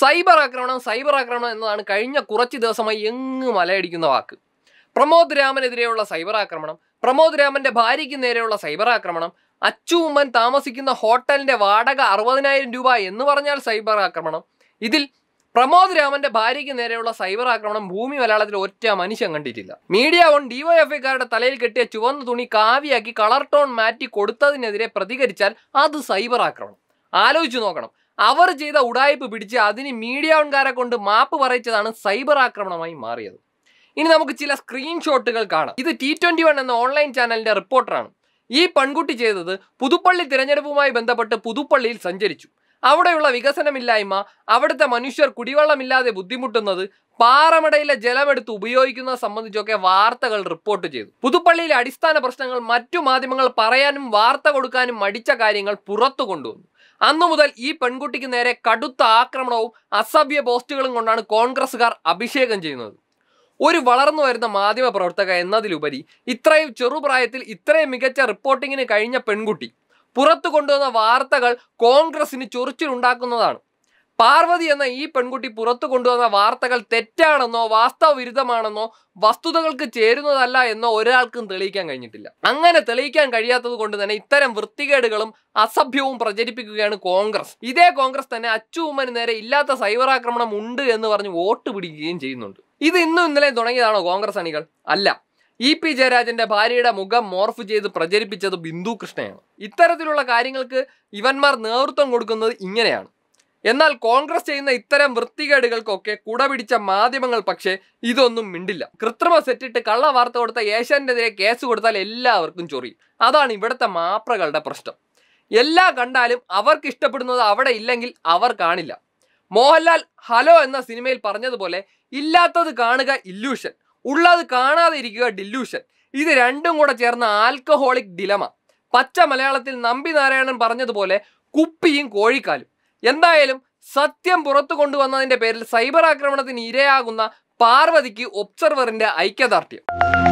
cyber ആക്രമണം cyber ആക്രമണം എന്നതാണ് കഴിഞ്ഞ കുറച്ച് ദിവസമായി എങ്ങ് മലയടിക്കുന്ന വാക്ക് പ്രമോദ് രാമനെതിരെയുള്ള സൈബർ ആക്രമണം പ്രമോദ് രാമന്റെ ഭാര്യയ്ക്ക് നേരെയുള്ള സൈബർ ആക്രമണം അച്ചുമ്മൻ താമസിക്കുന്ന ഹോട്ടലിന്റെ വാടക അറുപതിനായിരം രൂപ എന്ന് പറഞ്ഞാൽ സൈബർ ആക്രമണം ഇതിൽ പ്രമോദ് രാമന്റെ ഭാര്യയ്ക്ക് നേരെയുള്ള സൈബർ ആക്രമണം ഭൂമി മലയാളത്തിൽ ഒറ്റ മനുഷ്യൻ കണ്ടിട്ടില്ല മീഡിയ ഓൺ ഡിവൈഎഫ്ഐക്കാരുടെ തലയിൽ കെട്ടിയ ചുവന്ന തുണി കാവിയാക്കി കളർ ടോൺ മാറ്റി കൊടുത്തതിനെതിരെ പ്രതികരിച്ചാൽ അത് സൈബർ ആക്രമണം ആലോചിച്ചു നോക്കണം അവർ ചെയ്ത ഉടായ്പ് പിടിച്ച് അതിന് മീഡിയക്കാരെ കൊണ്ട് മാപ്പ് പറയിച്ചതാണ് സൈബർ ആക്രമണമായി മാറിയത് ഇനി നമുക്ക് ചില സ്ക്രീൻഷോട്ടുകൾ കാണാം ഇത് ടി ട്വന്റി വൺ എന്ന ഓൺലൈൻ ചാനലിന്റെ റിപ്പോർട്ടറാണ് ഈ പെൺകുട്ടി ചെയ്തത് പുതുപ്പള്ളി തിരഞ്ഞെടുപ്പുമായി ബന്ധപ്പെട്ട് പുതുപ്പള്ളിയിൽ സഞ്ചരിച്ചു അവിടെയുള്ള വികസനമില്ലായ്മ അവിടുത്തെ മനുഷ്യർ കുടിവെള്ളമില്ലാതെ ബുദ്ധിമുട്ടുന്നത് പാറമടയിലെ ജലമെടുത്ത് ഉപയോഗിക്കുന്നത് സംബന്ധിച്ചൊക്കെ വാർത്തകൾ റിപ്പോർട്ട് ചെയ്തു പുതുപ്പള്ളിയിലെ അടിസ്ഥാന പ്രശ്നങ്ങൾ മറ്റു മാധ്യമങ്ങൾ പറയാനും വാർത്ത കൊടുക്കാനും മടിച്ച കാര്യങ്ങൾ പുറത്തു കൊണ്ടുവന്നു അന്നു മുതൽ ഈ പെൺകുട്ടിക്ക് നേരെ കടുത്ത ആക്രമണവും അസഭ്യ പോസ്റ്റുകളും കൊണ്ടാണ് കോൺഗ്രസ്സുകാർ അഭിഷേകം ചെയ്യുന്നത് ഒരു വളർന്നു വരുന്ന മാധ്യമ പ്രവർത്തക എന്നതിലുപരി ഇത്രയും ചെറുപ്രായത്തിൽ ഇത്രയും മികച്ച റിപ്പോർട്ടിങ്ങിന് കഴിഞ്ഞ പെൺകുട്ടി പുറത്തു കൊണ്ടുവന്ന വാർത്തകൾ കോൺഗ്രസിന് ചൊറിച്ചിലുണ്ടാക്കുന്നതാണ് പാർവതി എന്ന ഈ പെൺകുട്ടി പുറത്തു കൊണ്ടുവന്ന വാർത്തകൾ തെറ്റാണെന്നോ വാസ്തവ വിരുദ്ധമാണെന്നോ വസ്തുതകൾക്ക് ചേരുന്നതല്ല എന്നോ ഒരാൾക്കും തെളിയിക്കാൻ കഴിഞ്ഞിട്ടില്ല അങ്ങനെ തെളിയിക്കാൻ കഴിയാത്തത് കൊണ്ട് തന്നെ ഇത്തരം വൃത്തികേടുകളും അസഭ്യവും പ്രചരിപ്പിക്കുകയാണ് കോൺഗ്രസ് ഇതേ കോൺഗ്രസ് തന്നെ അച്ചു ഉമ്മന് നേരെ ഇല്ലാത്ത സൈബർ ആക്രമണം ഉണ്ട് എന്ന് പറഞ്ഞ് വോട്ട് പിടിക്കുകയും ചെയ്യുന്നുണ്ട് ഇത് ഇന്നും ഇന്നലെ തുടങ്ങിയതാണോ കോൺഗ്രസ് അണികൾ അല്ല ഇ പി ജയരാജന്റെ ഭാര്യയുടെ മുഖം മോർഫ് ചെയ്ത് പ്രചരിപ്പിച്ചത് ബിന്ദു കൃഷ്ണയാണ് ഇത്തരത്തിലുള്ള കാര്യങ്ങൾക്ക് ഇവന്മാർ നേതൃത്വം കൊടുക്കുന്നത് ഇങ്ങനെയാണ് എന്നാൽ കോൺഗ്രസ് ചെയ്യുന്ന ഇത്തരം വൃത്തികേടുകൾക്കൊക്കെ കുടപിടിച്ച മാധ്യമങ്ങൾ പക്ഷേ ഇതൊന്നും മിണ്ടില്ല കൃത്രിമ സെറ്റിട്ട് കള്ള വാർത്ത കൊടുത്ത ഏഷ്യാനെതിരെ കേസ് കൊടുത്താൽ എല്ലാവർക്കും ചൊറി അതാണ് ഇവിടുത്തെ മാപ്രകളുടെ പ്രശ്നം എല്ലാ കണ്ടാലും അവർക്ക് ഇഷ്ടപ്പെടുന്നത് അവിടെ ഇല്ലെങ്കിൽ അവർ കാണില്ല മോഹൻലാൽ ഹലോ എന്ന സിനിമയിൽ പറഞ്ഞതുപോലെ ഇല്ലാത്തത് കാണുക ഇല്യൂഷൻ ഉള്ളത് കാണാതെ ഇരിക്കുക ഡില്യൂഷൻ ഇത് രണ്ടും കൂടെ ചേർന്ന ആൽക്കഹോളിക് ഡിലമ പച്ച മലയാളത്തിൽ നമ്പി നാരായണൻ പറഞ്ഞതുപോലെ കുപ്പിയും കോഴിക്കാലും എന്തായാലും സത്യം പുറത്തു കൊണ്ടുവന്നതിന്റെ പേരിൽ സൈബർ ആക്രമണത്തിന് ഇരയാകുന്ന പാർവതിക്ക് ഒബ്സർവറിന്റെ ഐക്യദാർഢ്യം